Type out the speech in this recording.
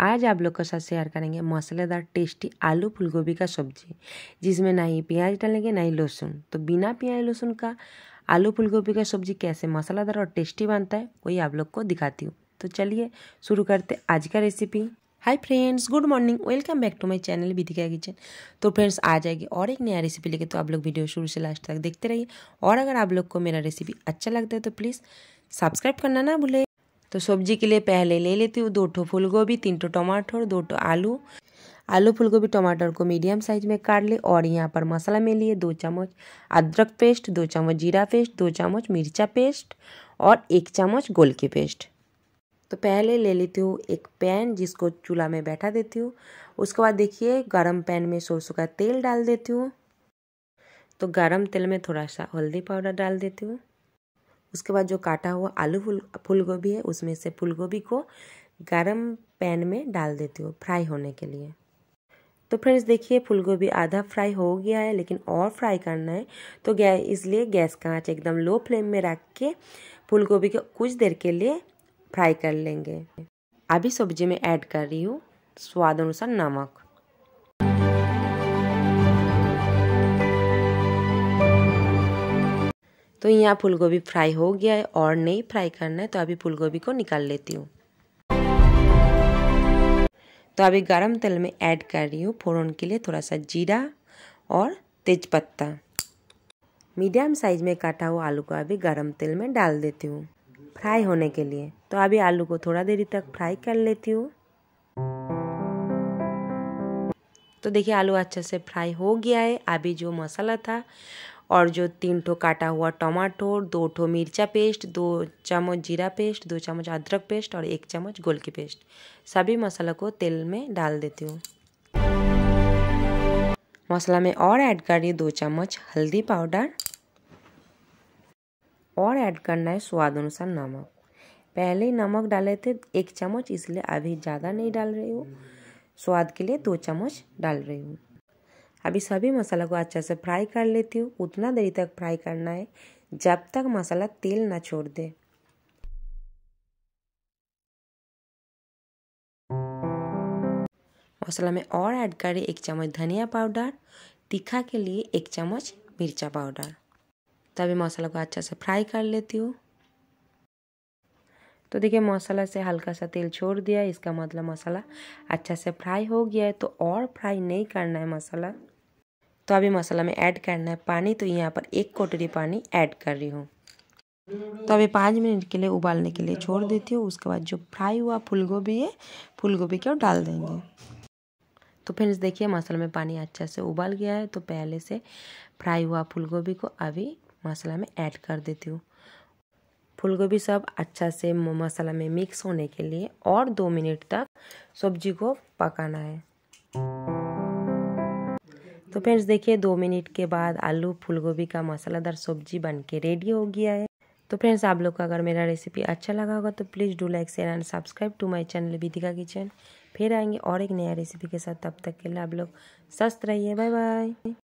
आज आप लोग के साथ शेयर करेंगे मसालेदार टेस्टी आलू फूलगोभी का सब्जी जिसमें ना ही प्याज डालेंगे ना ही लहसुन तो बिना प्याज लहसुन का आलू फूलगोभी का सब्जी कैसे मसालेदार और टेस्टी बनता है वही आप लोग को दिखाती हूँ तो चलिए शुरू करते आज का recipe hi friends good morning welcome back to my channel Vidhika kitchen तो फ्रेंड्स आ जाएगी और एक नया रेसिपी लेके तो आप लोग वीडियो शुरू से लास्ट तक देखते रहिए और अगर आप लोग को मेरा रेसिपी अच्छा लगता है तो प्लीज़ सब्सक्राइब करना ना भूले तो सब्जी के लिए पहले ले लेती हूँ दो ठो फूल गोभी तीन ठो टमाटर दो ठो आलू आलू गोभी टमाटर को मीडियम साइज में काट ले और यहाँ पर मसाला में लिए दो चम्मच अदरक पेस्ट दो चम्मच जीरा पेस्ट दो चम्मच मिर्चा पेस्ट और एक चम्मच गोल की पेस्ट तो पहले ले लेती हूँ एक पैन जिसको चूल्हा में बैठा देती हूँ उसके बाद देखिए गरम पैन में सरसों का तेल डाल देती हूँ तो गरम तेल में थोड़ा सा हल्दी पाउडर डाल देती हूँ उसके बाद जो काटा हुआ आलू फूल फूल गोभी है उसमें से फूल गोभी को गर्म पैन में डाल देती हूँ फ्राई होने के लिए तो फ्रेंड्स देखिए फूल गोभी आधा फ्राई हो गया है लेकिन और फ्राई करना है तो गै इसलिए गैस का आँच एकदम लो फ्लेम में रख के फूल गोभी को कुछ देर के लिए फ्राई कर लेंगे अभी सब्जी में ऐड कर रही हूँ स्वाद अनुसार नमक तो यहाँ फूल गोभी फ्राई हो गया है और नहीं फ्राई करना है तो अभी फूल गोभी को निकाल लेती हूँ तो अभी गरम तेल में ऐड कर रही हूँ फोरन के लिए थोड़ा सा जीरा और तेज़पत्ता मीडियम साइज में काटा हुआ आलू को अभी गरम तेल में डाल देती हूँ फ्राई होने के लिए तो अभी आलू को थोड़ा देरी तक फ्राई कर लेती हूँ तो देखिए आलू अच्छे से फ्राई हो गया है अभी जो मसाला था और जो तीन ठो काटा हुआ टमाटो दो ठो मिर्चा पेस्ट दो चम्मच जीरा पेस्ट दो चम्मच अदरक पेस्ट और एक चम्मच गोल की पेस्ट सभी मसाला को तेल में डाल देती हूँ मसाला में और ऐड कर रही दो चम्मच हल्दी पाउडर और ऐड करना है स्वाद अनुसार नमक पहले ही नमक डाले थे एक चम्मच इसलिए अभी ज़्यादा नहीं डाल रही हूँ स्वाद के लिए दो चम्मच डाल रही हूँ अभी सभी मसाला को अच्छा से फ्राई कर लेती हूँ उतना देरी तक फ्राई करना है जब तक मसाला तेल ना छोड़ दे मसाला में और ऐड करें एक चम्मच धनिया पाउडर तीखा के लिए एक चम्मच मिर्चा पाउडर तभी मसाला को अच्छा से फ्राई कर लेती हूँ तो देखिए मसाला से हल्का सा तेल छोड़ दिया इसका मतलब मसाला अच्छा से फ्राई हो गया है तो और फ्राई नहीं करना है मसाला तो अभी मसाला में ऐड करना है पानी तो यहाँ पर एक कोटरी पानी ऐड कर रही हूँ तो अभी पाँच मिनट के लिए उबालने के लिए छोड़ देती हूँ उसके बाद जो फ्राई हुआ फूल है फूल गोभी को डाल देंगे तो फ्रेंड्स देखिए मसाला में पानी अच्छा से उबाल गया है तो पहले से फ्राई हुआ फूल को अभी मसाला में ऐड कर देती हूँ फूलगोभी सब अच्छा से मसाला में मिक्स होने के लिए और दो मिनट तक सब्जी को पकाना है तो फ्रेंड्स देखिए दो मिनट के बाद आलू फूलगोभी का मसालादार सब्जी बन के रेडी हो गया है तो फ्रेंड्स आप लोग को अगर मेरा रेसिपी अच्छा लगा होगा तो please do like share and subscribe to my channel Vidika kitchen फिर आएंगे और एक नया रेसिपी के साथ तब तक के लिए आप लोग स्वस्थ रहिए बाय बाय